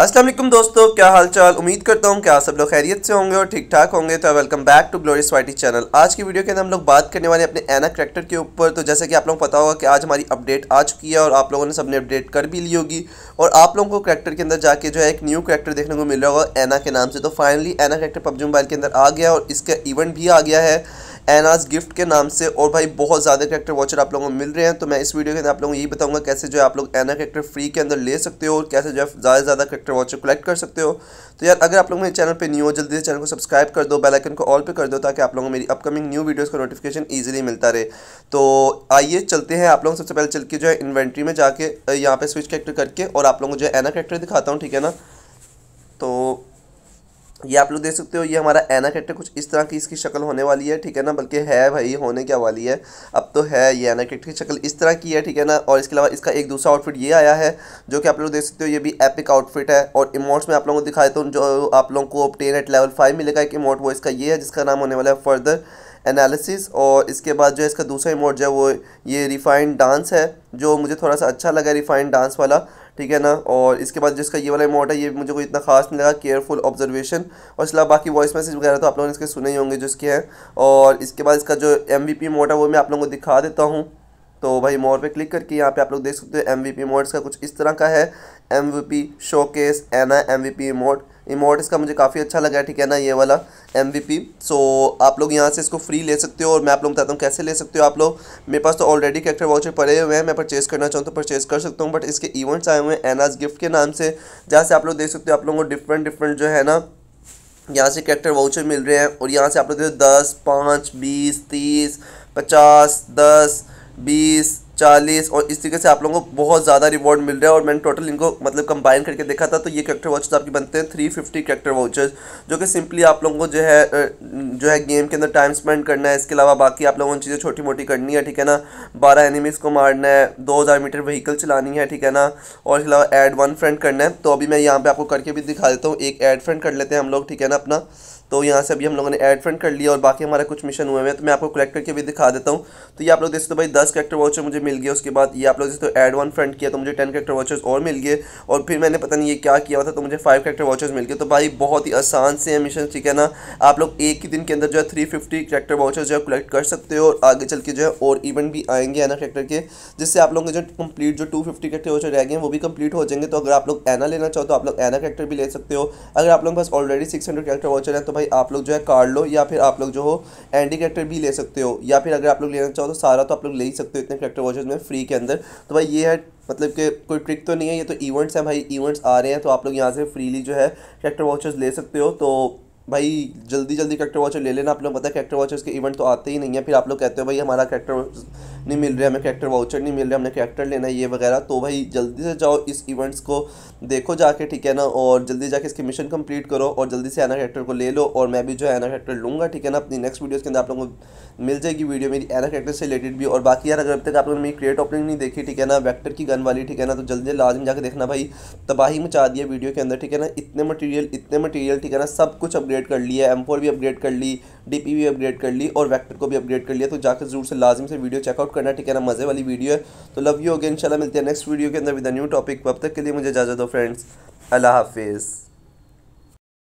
असलम दोस्तों क्या हालचाल उम्मीद करता हूँ कि आप सब लोग खैरियत से होंगे और ठीक ठाक होंगे तो welcome back to glorious YT channel आज की वीडियो के अंदर हम लोग बात करने वाले अपने एना करेक्टर के ऊपर तो जैसे कि आप लोगों को पता होगा कि आज हमारी अपडेट आ चुकी है और आप लोगों ने सबने अपडेट कर भी ली होगी और आप लोगों को करेक्टर के अंदर जाके जो है एक न्यू करेक्टर देखने को मिल रहा होगा एना के नाम से तो finally Anna character PUBG mobile के अंदर आ गया और इसका इवेंट भी आ गया है एनाज गिफ्ट के नाम से और भाई बहुत ज़्यादा करेक्टर वॉचर आप लोगों को मिल रहे हैं तो मैं इस वीडियो के अंदर आप लोगों को यही बताऊंगा कैसे जो है आप लोग एना करेक्टर फ्री के अंदर ले सकते हो और कैसे जो है ज़्यादा से ज़्यादा करेक्टर वॉचर कलेक्ट कर सकते हो तो यार अगर आप लोग मेरे चैनल पर न्यू हो जल्दी से चैनल को सब्सक्राइब कर दो बेलाइकन को ऑल पर कर दो ताकि आप लोगों को मेरी अपकमिंग न्यू वीडियोज़ का नोटिफिकेशन ईजिली मिलता रहे तो आइए चलते हैं आप लोग सबसे पहले चल के जो है इन्वेंट्री में जाके यहाँ पर स्विच करेक्टर करके और आप लोगों को जो है एना करेक्टर दिखाता हूँ ठीक है ना तो ये आप लोग देख सकते हो ये हमारा एना कैरेक्टर कुछ इस तरह की इसकी शक्ल होने वाली है ठीक है ना बल्कि है भाई होने क्या वाली है अब तो है ये एना कैरेक्टर की शक्ल इस तरह की है ठीक है ना और इसके अलावा इसका एक दूसरा आउटफिट ये आया है जो कि आप लोग देख सकते हो ये भी एपिक आउटफिट है और इमोट्स में आप लोगों को दिखाए तो जो आप लोगों को टेन एट लेवल फाइव मिलेगा एक इमोट वो इसका ये है जिसका नाम होने वाला है फर्दर एनालिसिस और इसके बाद जो है इसका दूसरा इमोट जो है वो ये रिफाइंड डांस है जो मुझे थोड़ा सा अच्छा लगा रिफाइंड डांस वाला ठीक है ना और इसके बाद जिसका ये वाला इमोट है ये मुझे कोई इतना खास नहीं लगा केयरफुल ऑब्जर्वेशन और इसलिए बाकी वॉइस मैसेज वगैरह तो आप लोगों ने इसके सुने ही होंगे जो इसके हैं और इसके बाद इसका जो एम वी मोड है वो मैं आप लोगों को दिखा देता हूँ तो भाई मोड पे क्लिक करके यहाँ पे आप लोग देख सकते हो एम वी मोड इसका कुछ इस तरह का है M V P showcase Anna M V P mode emote इसका मुझे काफ़ी अच्छा लगा ठीक है ना ये वाला एम सो आप लोग यहाँ से इसको फ्री ले सकते हो और मैं आप लोग बताता हूँ कैसे ले सकते हो आप लोग मेरे पास तो ऑलरेडी कैक्टर वाउचर पड़े हुए हैं मैं परचेज़ करना चाहूँ तो परचेज़ कर सकता हूँ बट इसके इवेंट्स आए हुए हैं एनाज गिफ्ट के नाम से जहाँ से आप लोग देख सकते हो आप लोगों को डिफरेंट डिफरेंट जो है ना यहाँ से कैक्टर वाउचर मिल रहे हैं और यहाँ से आप लोग देखो दस पाँच बीस तीस पचास दस बीस चालीस और इस तरीके से आप लोगों को बहुत ज़्यादा रिवॉर्ड मिल रहा है और मैंने टोटल इनको मतलब कंबाइन करके देखा था तो ये करेक्टर वाउचर्स आपके बनते हैं थ्री फिफ्टी करेक्टर वाउचर्स जो कि सिंपली आप लोगों को जो है जो है गेम के अंदर टाइम स्पेंड करना है इसके अलावा बाकी आप लोगों को चीज़ें छोटी मोटी करनी है ठीक है ना बारह एनिमीज़ को मारना है दो हज़ार मीटर व्हीकल चलानी है ठीक है ना और इसके अलावा एड वन फ्रेंड करना है तो अभी मैं यहाँ पर आपको करके भी दिखा देता हूँ एक एड फ्रेंड कर लेते हैं हम लोग ठीक है ना अपना तो यहाँ से अभी हम लोगों ने एड फ्रेंड कर लिया और बाकी हमारा कुछ मिशन हुए हैं तो मैं आपको कलेक्ट करके भी दिखा देता हूँ तो ये आप लोग देखते तो हो भाई दस करेक्टर वॉचर मुझे मिल गया उसके बाद ये आप लोग देख एड वन फ्रेंड किया तो मुझे टेन करेक्टर वॉचर्स और मिल गए और फिर मैंने पता नहीं ये क्या किया था तो मुझे फाइव करेक्टर वॉचर्स मिल गए तो भाई बहुत ही आसान से है मिशन ठीक है ना आप लोग एक ही दिन के अंदर जो है थ्री फिफ्टी करेक्टर वाचर्स जो है कलेक्ट कर सकते हो और आगे चल के जो है और इवेंट भी आएंगे एना करेक्टर के जिससे आप लोगों के जो कम्प्लीट जो टू फिफ्टी करेक्टर वाचर रह गए वो भी कम्प्लीट हो जाएंगे तो अगर आप लोग एना लेना चाहो तो आप लोग एना करेक्टर भी ले सकते हो अगर आप लोग पास already six hundred character voucher है तो भाई भाई आप लोग जो है कार्ड लो या फिर आप लोग जो हो एंटी करेक्टर भी ले सकते हो या फिर अगर आप लोग लेना चाहो तो सारा तो आप लोग ले ही सकते हो इतने करेक्टर वॉचेज में फ्री के अंदर तो भाई ये है मतलब कि कोई ट्रिक तो नहीं है ये तो इवेंट्स हैं भाई इवेंट्स आ रहे हैं तो आप लोग यहाँ से फ्रीली जो है करेक्टर वॉचेज ले सकते हो तो भाई जल्दी जल्दी करेक्टर वॉचर ले लेना आप लोग पता है करेक्टर वॉचर्स के इवेंट तो आते ही नहीं है फिर आप लोग कहते हो भाई हमारा करेक्टर नहीं मिल रहे हमें करेक्टर वाउचर नहीं मिल रहे हमने करेक्टर लेना है ये वगैरह तो भाई जल्दी से जाओ इस इवेंट्स को देखो जाके ठीक है ना और जल्दी जाके इसकी मिशन कंप्लीट करो और जल्दी से एना करेक्टर को ले लो और मैं भी जो है एना करेक्टर लूँगा ठीक है ना अपनी नेक्स्ट वीडियोज़ के अंदर आप लोगों को मिल जाएगी वीडियो मेरी एना करेक्टर से रिलेटेड भी और बाकी यार अगर अब तक आप लोगों ने मेरी क्रिएट ओपनिंग नहीं देखी ठीक है ना वैक्टर की गन वाली ठीक है ना तो जल्दी लाजम जाकर देखना भाई तबाही मचा दिया वीडियो के अंदर ठीक है ना इतने मटीरियल इतने मटीरियल ठीक है ना सब कुछ अपग्रेड कर लिया एम भी अपग्रेड कर ली डी भी अपग्रेड कर ली और वैक्टर को भी अपग्रेड कर लिया तो जाकर जरूर से लाजम से वीडियो चेकआउट करना ठीक है ना मज़े वाली वीडियो है तो लव यू हो गया इंशाल्लाह मिलते हैं नेक्स्ट वीडियो के अंदर विद न्यू टॉपिक अब तक के लिए मुझे इजाज़त दो फ्रेंड्स अल्लाह हाफिज़